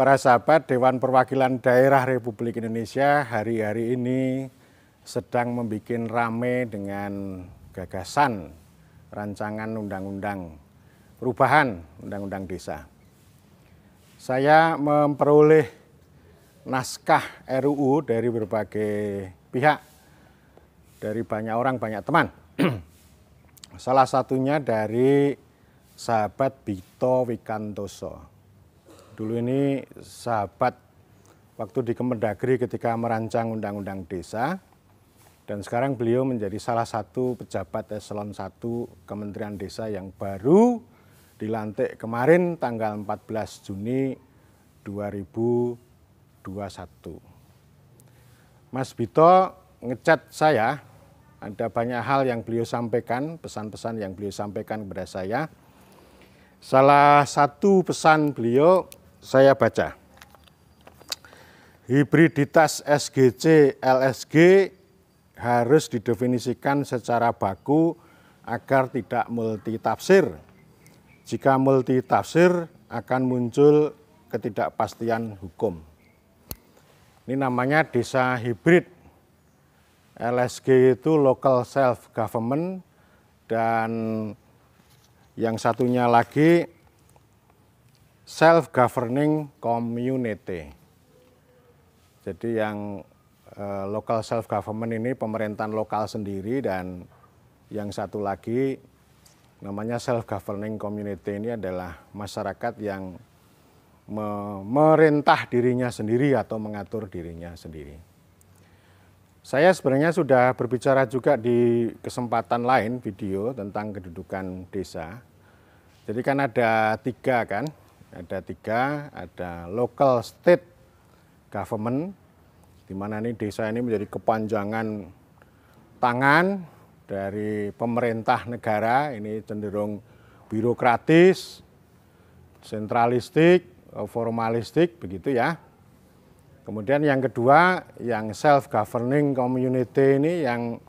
Para sahabat Dewan Perwakilan Daerah Republik Indonesia hari-hari ini sedang membuat rame dengan gagasan rancangan undang-undang perubahan undang-undang desa. Saya memperoleh naskah RUU dari berbagai pihak, dari banyak orang, banyak teman. Salah satunya dari sahabat Bito Wikantoso dulu ini sahabat waktu di Kemendagri ketika merancang undang-undang desa dan sekarang beliau menjadi salah satu pejabat eselon 1 Kementerian Desa yang baru dilantik kemarin tanggal 14 Juni 2021. Mas Bito ngecat saya, ada banyak hal yang beliau sampaikan, pesan-pesan yang beliau sampaikan kepada saya. Salah satu pesan beliau saya baca. Hibriditas SGC LSG harus didefinisikan secara baku agar tidak multitafsir. Jika multitafsir akan muncul ketidakpastian hukum. Ini namanya desa hibrid. LSG itu local self government dan yang satunya lagi self-governing community. Jadi yang eh, local self-government ini pemerintahan lokal sendiri dan yang satu lagi namanya self-governing community ini adalah masyarakat yang memerintah dirinya sendiri atau mengatur dirinya sendiri. Saya sebenarnya sudah berbicara juga di kesempatan lain video tentang kedudukan desa. Jadi kan ada tiga kan, ada tiga, ada local state government, di mana ini desa ini menjadi kepanjangan tangan dari pemerintah negara, ini cenderung birokratis, sentralistik, formalistik, begitu ya. Kemudian yang kedua, yang self-governing community ini yang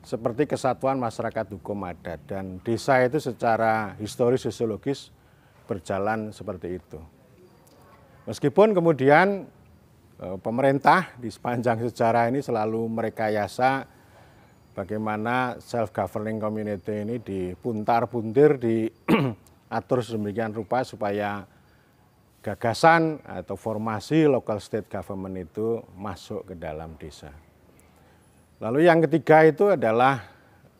seperti kesatuan masyarakat hukum adat dan desa itu secara historis sosiologis berjalan seperti itu. Meskipun kemudian e, pemerintah di sepanjang sejarah ini selalu merekayasa bagaimana self-governing community ini dipuntar-puntir, diatur sedemikian rupa supaya gagasan atau formasi local state government itu masuk ke dalam desa. Lalu yang ketiga itu adalah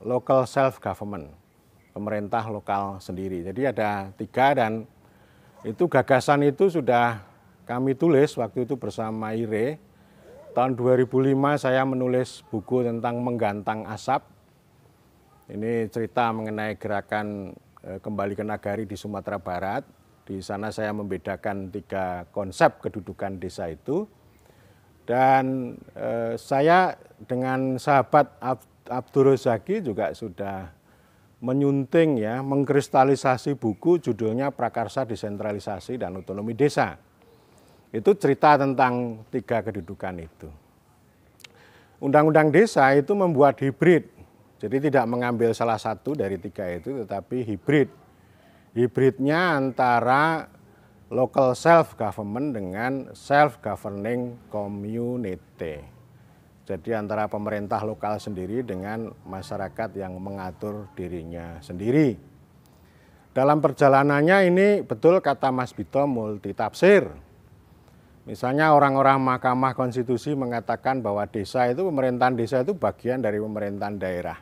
local self government pemerintah lokal sendiri. Jadi ada tiga dan itu gagasan itu sudah kami tulis waktu itu bersama IRE. Tahun 2005 saya menulis buku tentang menggantang asap. Ini cerita mengenai gerakan eh, kembali ke nagari di Sumatera Barat. Di sana saya membedakan tiga konsep kedudukan desa itu. Dan eh, saya dengan sahabat Abdurrozaki juga sudah menyunting ya, mengkristalisasi buku judulnya Prakarsa Desentralisasi dan Otonomi Desa. Itu cerita tentang tiga kedudukan itu. Undang-undang desa itu membuat hibrid. Jadi tidak mengambil salah satu dari tiga itu tetapi hibrid. Hibridnya antara local self government dengan self governing community. Jadi antara pemerintah lokal sendiri dengan masyarakat yang mengatur dirinya sendiri. Dalam perjalanannya ini betul kata Mas Bito multitafsir. Misalnya orang-orang Mahkamah Konstitusi mengatakan bahwa desa itu pemerintahan desa itu bagian dari pemerintahan daerah.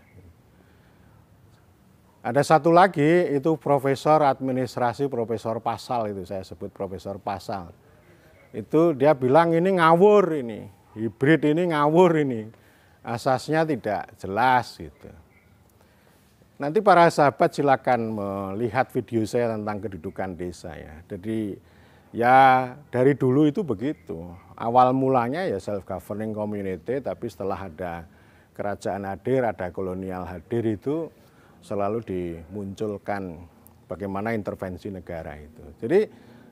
Ada satu lagi itu profesor administrasi Profesor Pasal itu saya sebut Profesor Pasal. Itu dia bilang ini ngawur ini hibrid ini ngawur ini asasnya tidak jelas gitu nanti para sahabat silakan melihat video saya tentang kedudukan desa ya jadi ya dari dulu itu begitu awal mulanya ya self governing community tapi setelah ada kerajaan hadir ada kolonial hadir itu selalu dimunculkan bagaimana intervensi negara itu jadi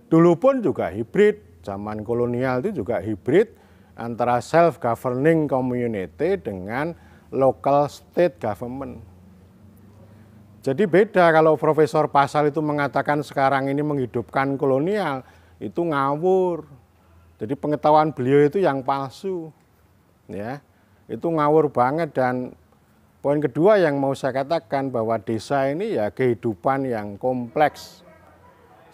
dulu pun juga hibrid zaman kolonial itu juga hibrid antara self governing community dengan local state government. Jadi beda kalau Profesor Pasal itu mengatakan sekarang ini menghidupkan kolonial, itu ngawur. Jadi pengetahuan beliau itu yang palsu. Ya. Itu ngawur banget dan poin kedua yang mau saya katakan bahwa desa ini ya kehidupan yang kompleks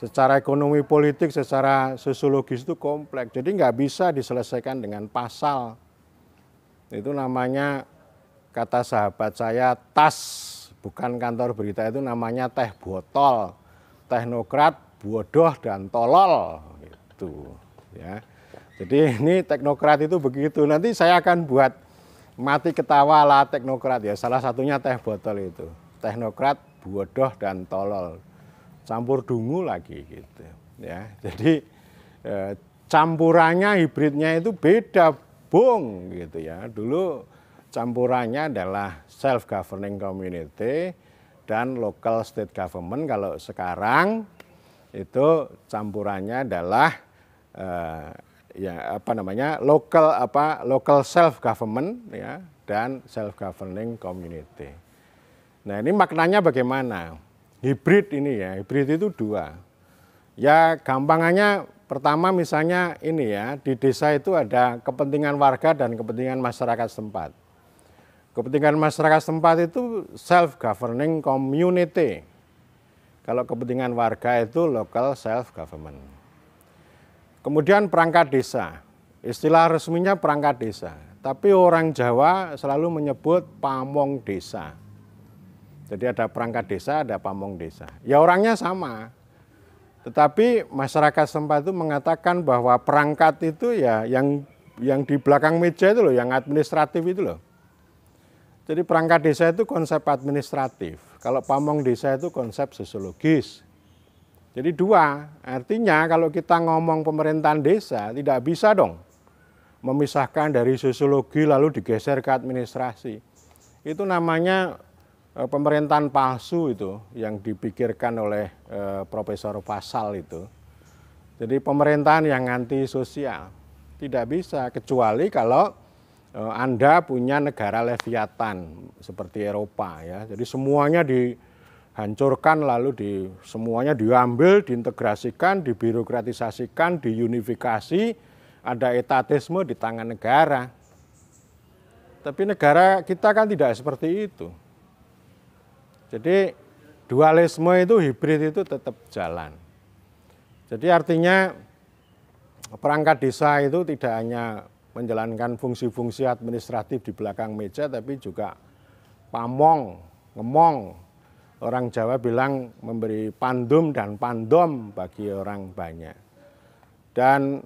secara ekonomi politik, secara sosiologis itu kompleks. Jadi nggak bisa diselesaikan dengan pasal. Itu namanya kata sahabat saya tas, bukan kantor berita itu namanya teh botol, teknokrat, bodoh dan tolol itu ya. Jadi ini teknokrat itu begitu. Nanti saya akan buat mati ketawa lah teknokrat ya. Salah satunya teh botol itu. Teknokrat, bodoh dan tolol campur dungu lagi gitu ya jadi eh, campurannya hibridnya itu beda bung gitu ya dulu campurannya adalah self governing community dan local state government kalau sekarang itu campurannya adalah eh, ya apa namanya local apa local self government ya dan self governing community nah ini maknanya bagaimana hibrid ini ya. Hibrid itu dua. Ya gampangannya pertama misalnya ini ya, di desa itu ada kepentingan warga dan kepentingan masyarakat setempat. Kepentingan masyarakat setempat itu self governing community. Kalau kepentingan warga itu local self government. Kemudian perangkat desa. Istilah resminya perangkat desa. Tapi orang Jawa selalu menyebut pamong desa jadi ada perangkat desa, ada pamong desa. Ya orangnya sama. Tetapi masyarakat sempat itu mengatakan bahwa perangkat itu ya yang yang di belakang meja itu loh, yang administratif itu loh. Jadi perangkat desa itu konsep administratif. Kalau pamong desa itu konsep sosiologis. Jadi dua, artinya kalau kita ngomong pemerintahan desa tidak bisa dong memisahkan dari sosiologi lalu digeser ke administrasi. Itu namanya Eh, pemerintahan palsu itu yang dipikirkan oleh eh, Profesor Fasal itu. Jadi pemerintahan yang anti sosial tidak bisa kecuali kalau eh, Anda punya negara leviatan seperti Eropa ya. Jadi semuanya dihancurkan lalu di semuanya diambil, diintegrasikan, dibirokratisasikan, diunifikasi, ada etatisme di tangan negara. Tapi negara kita kan tidak seperti itu. Jadi dualisme itu hibrid itu tetap jalan. Jadi artinya perangkat desa itu tidak hanya menjalankan fungsi-fungsi administratif di belakang meja tapi juga pamong, ngemong. Orang Jawa bilang memberi pandum dan pandom bagi orang banyak. Dan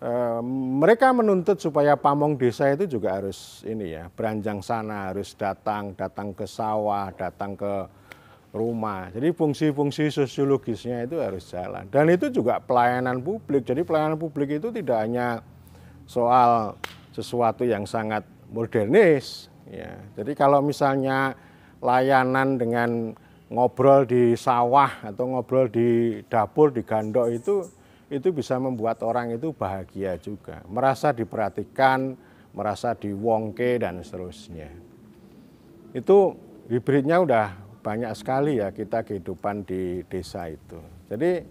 Uh, mereka menuntut supaya pamong desa itu juga harus ini ya beranjang sana harus datang datang ke sawah datang ke rumah jadi fungsi-fungsi sosiologisnya itu harus jalan dan itu juga pelayanan publik jadi pelayanan publik itu tidak hanya soal sesuatu yang sangat modernis ya jadi kalau misalnya layanan dengan ngobrol di sawah atau ngobrol di dapur di gandok itu itu bisa membuat orang itu bahagia juga, merasa diperhatikan, merasa diwongke dan seterusnya. Itu hibridnya udah banyak sekali ya kita kehidupan di desa itu. Jadi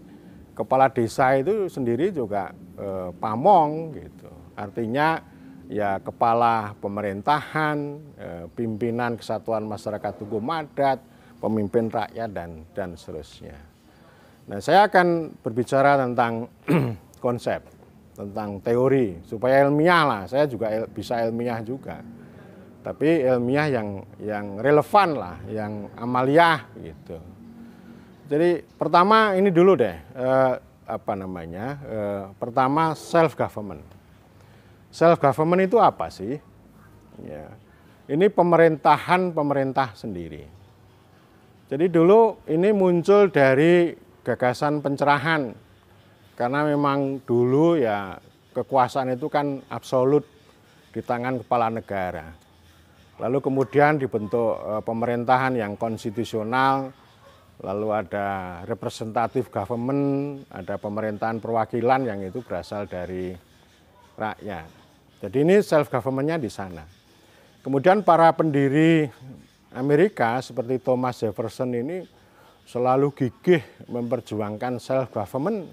kepala desa itu sendiri juga e, pamong gitu. Artinya ya kepala pemerintahan, e, pimpinan kesatuan masyarakat tugu madat pemimpin rakyat dan dan seterusnya. Nah, saya akan berbicara tentang konsep, tentang teori, supaya ilmiah lah. Saya juga il, bisa ilmiah juga, tapi ilmiah yang yang relevan lah, yang amaliah gitu. Jadi pertama ini dulu deh, eh, apa namanya? Eh, pertama self government. Self government itu apa sih? Ya. Ini pemerintahan pemerintah sendiri. Jadi dulu ini muncul dari gagasan pencerahan karena memang dulu ya kekuasaan itu kan absolut di tangan kepala negara. Lalu kemudian dibentuk eh, pemerintahan yang konstitusional, lalu ada representatif government, ada pemerintahan perwakilan yang itu berasal dari rakyat. Jadi ini self governmentnya di sana. Kemudian para pendiri Amerika seperti Thomas Jefferson ini selalu gigih memperjuangkan self government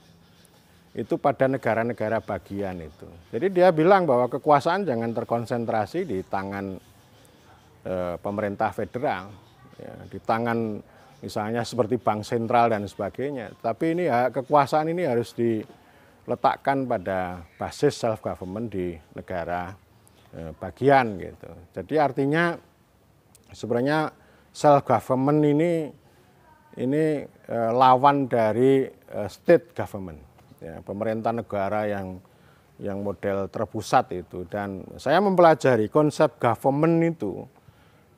itu pada negara-negara bagian itu. Jadi dia bilang bahwa kekuasaan jangan terkonsentrasi di tangan e, pemerintah federal, ya, di tangan misalnya seperti bank sentral dan sebagainya. Tapi ini ya, kekuasaan ini harus diletakkan pada basis self government di negara e, bagian gitu. Jadi artinya sebenarnya self government ini ini uh, lawan dari uh, state government, ya, pemerintah negara yang yang model terpusat itu. Dan saya mempelajari konsep government itu,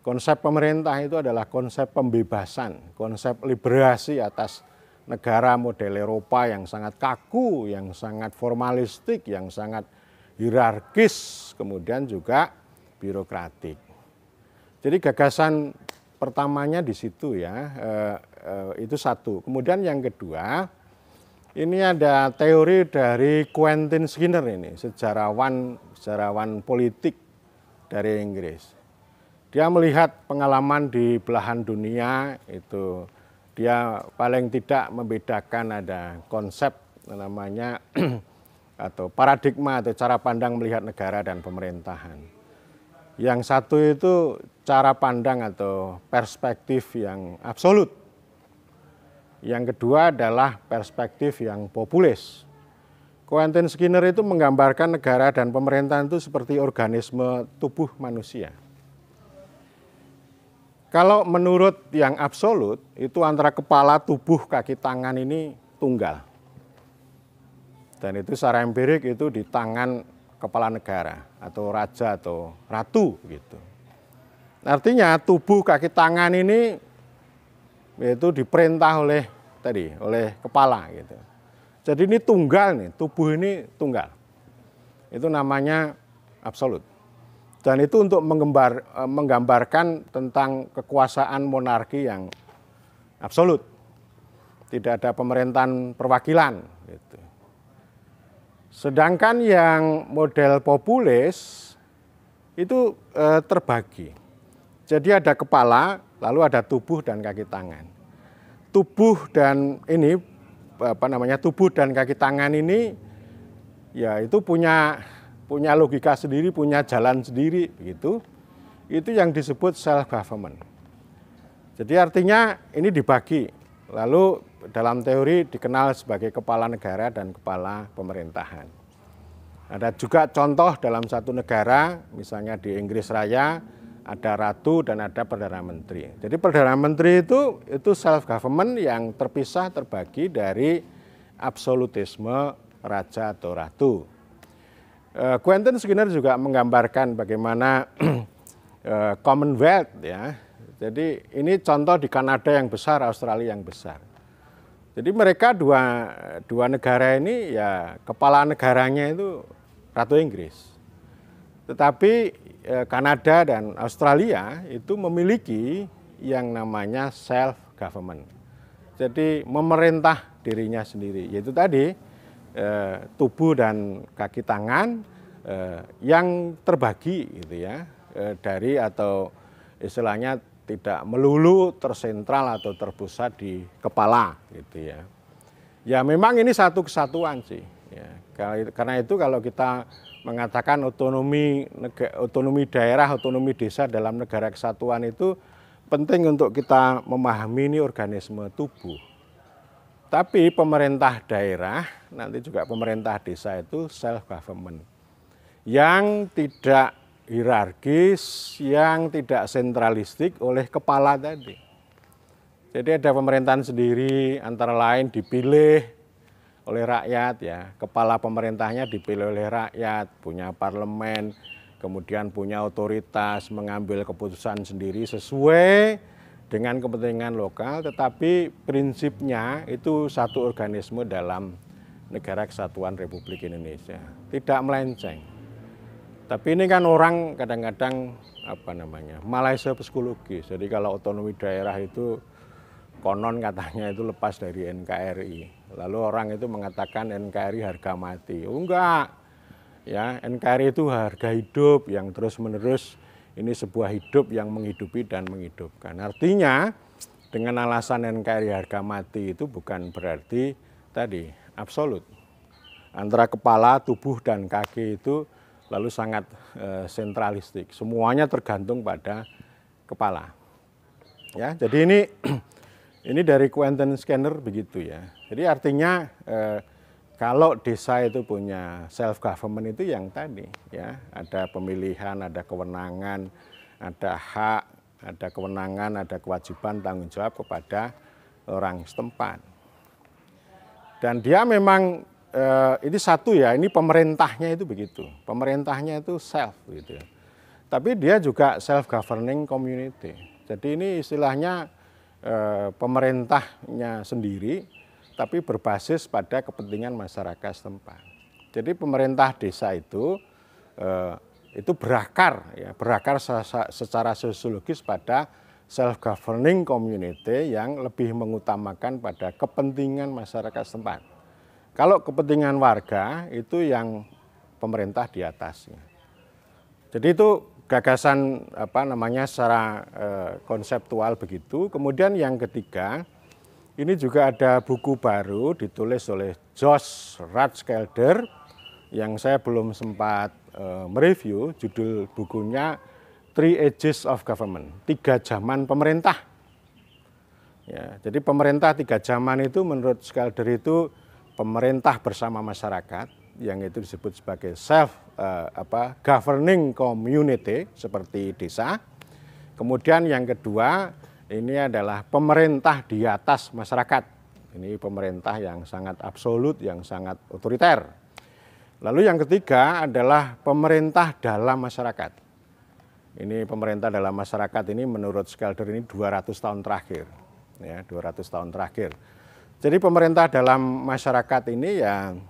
konsep pemerintah itu adalah konsep pembebasan, konsep liberasi atas negara model Eropa yang sangat kaku, yang sangat formalistik, yang sangat hierarkis, kemudian juga birokratik. Jadi gagasan pertamanya di situ ya, eh, Eh, itu satu. Kemudian yang kedua, ini ada teori dari Quentin Skinner ini, sejarawan sejarawan politik dari Inggris. Dia melihat pengalaman di belahan dunia itu dia paling tidak membedakan ada konsep namanya atau paradigma atau cara pandang melihat negara dan pemerintahan. Yang satu itu cara pandang atau perspektif yang absolut yang kedua adalah perspektif yang populis. Quentin Skinner itu menggambarkan negara dan pemerintahan itu seperti organisme tubuh manusia. Kalau menurut yang absolut, itu antara kepala, tubuh, kaki, tangan ini tunggal. Dan itu secara empirik itu di tangan kepala negara atau raja atau ratu gitu. Artinya tubuh, kaki, tangan ini itu diperintah oleh tadi oleh kepala gitu. Jadi ini tunggal nih, tubuh ini tunggal. Itu namanya absolut. Dan itu untuk menggambar, eh, menggambarkan tentang kekuasaan monarki yang absolut. Tidak ada pemerintahan perwakilan. Gitu. Sedangkan yang model populis itu eh, terbagi. Jadi ada kepala, Lalu ada tubuh dan kaki tangan. Tubuh dan ini apa namanya tubuh dan kaki tangan ini ya itu punya punya logika sendiri, punya jalan sendiri begitu. Itu yang disebut self government. Jadi artinya ini dibagi. Lalu dalam teori dikenal sebagai kepala negara dan kepala pemerintahan. Ada juga contoh dalam satu negara, misalnya di Inggris Raya, ada ratu dan ada perdana menteri. Jadi perdana menteri itu itu self government yang terpisah terbagi dari absolutisme raja atau ratu. Eh, Quentin Skinner juga menggambarkan bagaimana eh, Commonwealth ya. Jadi ini contoh di Kanada yang besar, Australia yang besar. Jadi mereka dua dua negara ini ya kepala negaranya itu ratu Inggris. Tetapi Eh, Kanada dan Australia itu memiliki yang namanya self government. Jadi memerintah dirinya sendiri. Yaitu tadi eh, tubuh dan kaki tangan eh, yang terbagi gitu ya dari atau istilahnya tidak melulu tersentral atau terpusat di kepala gitu ya. Ya memang ini satu kesatuan sih Ya, karena itu kalau kita mengatakan otonomi otonomi daerah, otonomi desa dalam negara kesatuan itu penting untuk kita memahami ini organisme tubuh. Tapi pemerintah daerah, nanti juga pemerintah desa itu self-government. Yang tidak hierarkis, yang tidak sentralistik oleh kepala tadi. Jadi ada pemerintahan sendiri, antara lain dipilih, oleh rakyat ya. Kepala pemerintahnya dipilih oleh rakyat, punya parlemen, kemudian punya otoritas mengambil keputusan sendiri sesuai dengan kepentingan lokal, tetapi prinsipnya itu satu organisme dalam negara kesatuan Republik Indonesia. Tidak melenceng. Tapi ini kan orang kadang-kadang apa namanya Malaysia psikologi Jadi kalau otonomi daerah itu konon katanya itu lepas dari NKRI. Lalu orang itu mengatakan NKRI harga mati. Oh, enggak. Ya, NKRI itu harga hidup yang terus-menerus ini sebuah hidup yang menghidupi dan menghidupkan. Artinya dengan alasan NKRI harga mati itu bukan berarti tadi absolut. Antara kepala, tubuh dan kaki itu lalu sangat e, sentralistik. Semuanya tergantung pada kepala. Ya, jadi ini ini dari Quentin Scanner begitu ya. Jadi artinya eh, kalau desa itu punya self government itu yang tadi ya, ada pemilihan, ada kewenangan, ada hak, ada kewenangan, ada kewajiban tanggung jawab kepada orang setempat. Dan dia memang eh, ini satu ya, ini pemerintahnya itu begitu. Pemerintahnya itu self gitu. ya. Tapi dia juga self governing community. Jadi ini istilahnya eh, pemerintahnya sendiri tapi berbasis pada kepentingan masyarakat setempat. Jadi pemerintah desa itu eh, itu berakar ya, berakar secara sosiologis pada self governing community yang lebih mengutamakan pada kepentingan masyarakat setempat. Kalau kepentingan warga itu yang pemerintah di atasnya. Jadi itu gagasan apa namanya secara eh, konseptual begitu. Kemudian yang ketiga, ini juga ada buku baru ditulis oleh Josh Ratzkelder yang saya belum sempat uh, mereview. Judul bukunya Three Ages of Government, tiga zaman pemerintah. Ya, jadi pemerintah tiga zaman itu menurut Skelder itu pemerintah bersama masyarakat yang itu disebut sebagai self uh, apa governing community seperti desa. Kemudian yang kedua ini adalah pemerintah di atas masyarakat. Ini pemerintah yang sangat absolut, yang sangat otoriter. Lalu yang ketiga adalah pemerintah dalam masyarakat. Ini pemerintah dalam masyarakat ini menurut Skelder ini 200 tahun terakhir. Ya, 200 tahun terakhir. Jadi pemerintah dalam masyarakat ini yang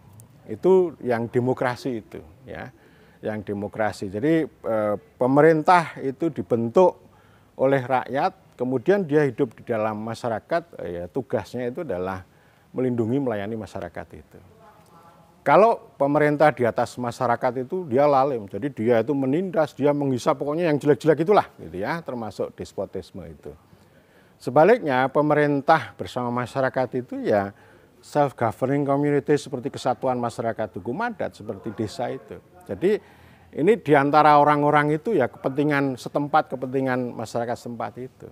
itu yang demokrasi itu ya, yang demokrasi. Jadi eh, pemerintah itu dibentuk oleh rakyat kemudian dia hidup di dalam masyarakat, eh, ya tugasnya itu adalah melindungi, melayani masyarakat itu. Kalau pemerintah di atas masyarakat itu dia lalim, jadi dia itu menindas, dia menghisap, pokoknya yang jelek-jelek itulah, gitu ya, termasuk despotisme itu. Sebaliknya pemerintah bersama masyarakat itu ya self governing community seperti kesatuan masyarakat hukum adat seperti desa itu. Jadi ini diantara orang-orang itu ya kepentingan setempat, kepentingan masyarakat setempat itu.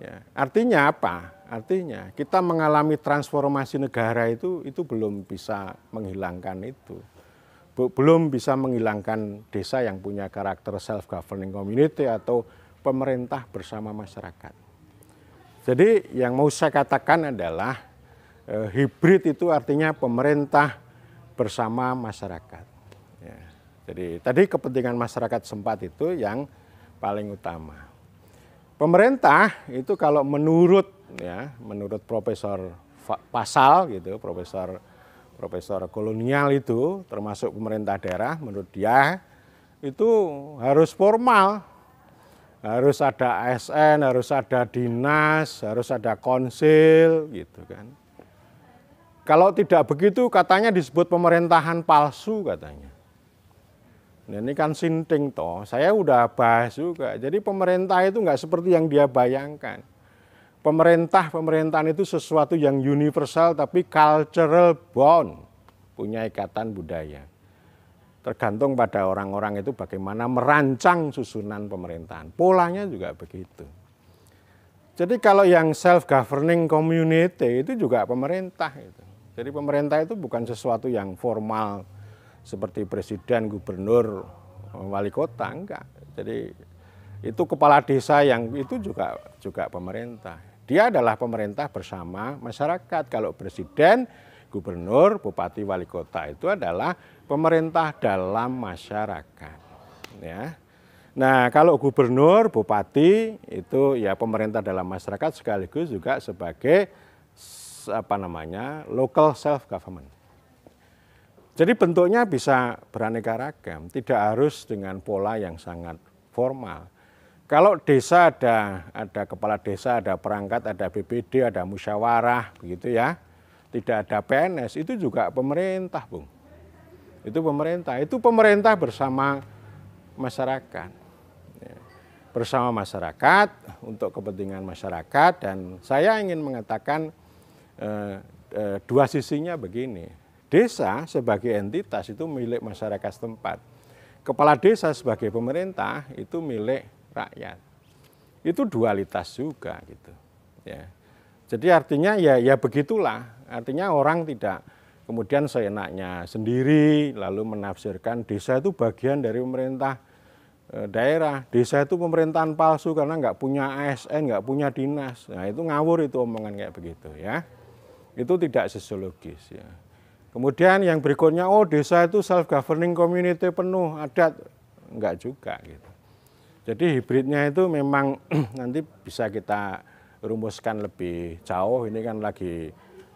Ya, artinya apa? Artinya kita mengalami transformasi negara itu itu belum bisa menghilangkan itu. Belum bisa menghilangkan desa yang punya karakter self governing community atau pemerintah bersama masyarakat. Jadi yang mau saya katakan adalah eh, hibrid itu artinya pemerintah bersama masyarakat. Ya. Jadi tadi kepentingan masyarakat sempat itu yang paling utama pemerintah itu kalau menurut ya menurut Profesor Pasal gitu Profesor Profesor kolonial itu termasuk pemerintah daerah menurut dia itu harus formal harus ada ASN harus ada dinas harus ada konsil gitu kan kalau tidak begitu katanya disebut pemerintahan palsu katanya Nah, ini kan sinting toh. Saya udah bahas juga. Jadi pemerintah itu nggak seperti yang dia bayangkan. Pemerintah pemerintahan itu sesuatu yang universal tapi cultural bond, punya ikatan budaya. Tergantung pada orang-orang itu bagaimana merancang susunan pemerintahan. Polanya juga begitu. Jadi kalau yang self governing community itu juga pemerintah Jadi pemerintah itu bukan sesuatu yang formal seperti presiden, gubernur, wali kota enggak. Jadi itu kepala desa yang itu juga juga pemerintah. Dia adalah pemerintah bersama masyarakat. Kalau presiden, gubernur, bupati, wali kota itu adalah pemerintah dalam masyarakat. Ya. Nah, kalau gubernur, bupati itu ya pemerintah dalam masyarakat sekaligus juga sebagai apa namanya local self government. Jadi bentuknya bisa beraneka ragam, tidak harus dengan pola yang sangat formal. Kalau desa ada ada kepala desa, ada perangkat, ada BPD, ada musyawarah, begitu ya. Tidak ada PNS, itu juga pemerintah, Bung. Itu pemerintah, itu pemerintah bersama masyarakat. Ya. Bersama masyarakat untuk kepentingan masyarakat dan saya ingin mengatakan eh, eh, dua sisinya begini Desa sebagai entitas itu milik masyarakat setempat. Kepala desa sebagai pemerintah itu milik rakyat. Itu dualitas juga gitu. Ya. Jadi artinya ya ya begitulah. Artinya orang tidak kemudian seenaknya sendiri lalu menafsirkan desa itu bagian dari pemerintah eh, daerah desa itu pemerintahan palsu karena nggak punya ASN nggak punya dinas nah itu ngawur itu omongan kayak begitu ya itu tidak sosiologis ya Kemudian yang berikutnya, oh desa itu self-governing community penuh adat. Enggak juga gitu. Jadi hibridnya itu memang nanti bisa kita rumuskan lebih jauh. Ini kan lagi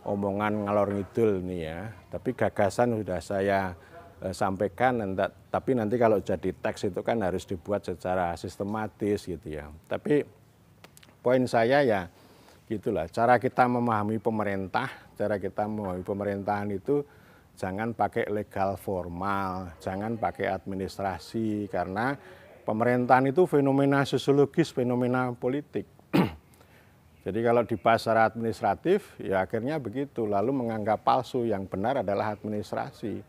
omongan ngalor ngidul nih ya. Tapi gagasan sudah saya eh, sampaikan. Entah, tapi nanti kalau jadi teks itu kan harus dibuat secara sistematis gitu ya. Tapi poin saya ya gitulah. Cara kita memahami pemerintah cara kita memahami pemerintahan itu jangan pakai legal formal, jangan pakai administrasi karena pemerintahan itu fenomena sosiologis, fenomena politik. Jadi kalau di pasar administratif ya akhirnya begitu lalu menganggap palsu yang benar adalah administrasi.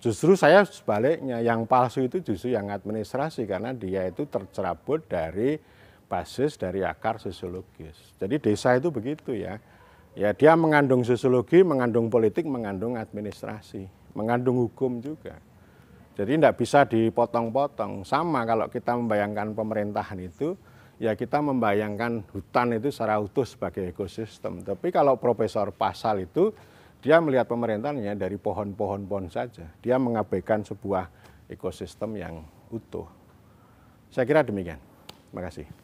Justru saya sebaliknya yang palsu itu justru yang administrasi karena dia itu tercerabut dari basis dari akar sosiologis. Jadi desa itu begitu ya. Ya dia mengandung sosiologi, mengandung politik, mengandung administrasi, mengandung hukum juga. Jadi tidak bisa dipotong-potong. Sama kalau kita membayangkan pemerintahan itu, ya kita membayangkan hutan itu secara utuh sebagai ekosistem. Tapi kalau Profesor Pasal itu, dia melihat pemerintahnya dari pohon-pohon pohon saja. Dia mengabaikan sebuah ekosistem yang utuh. Saya kira demikian. Terima kasih.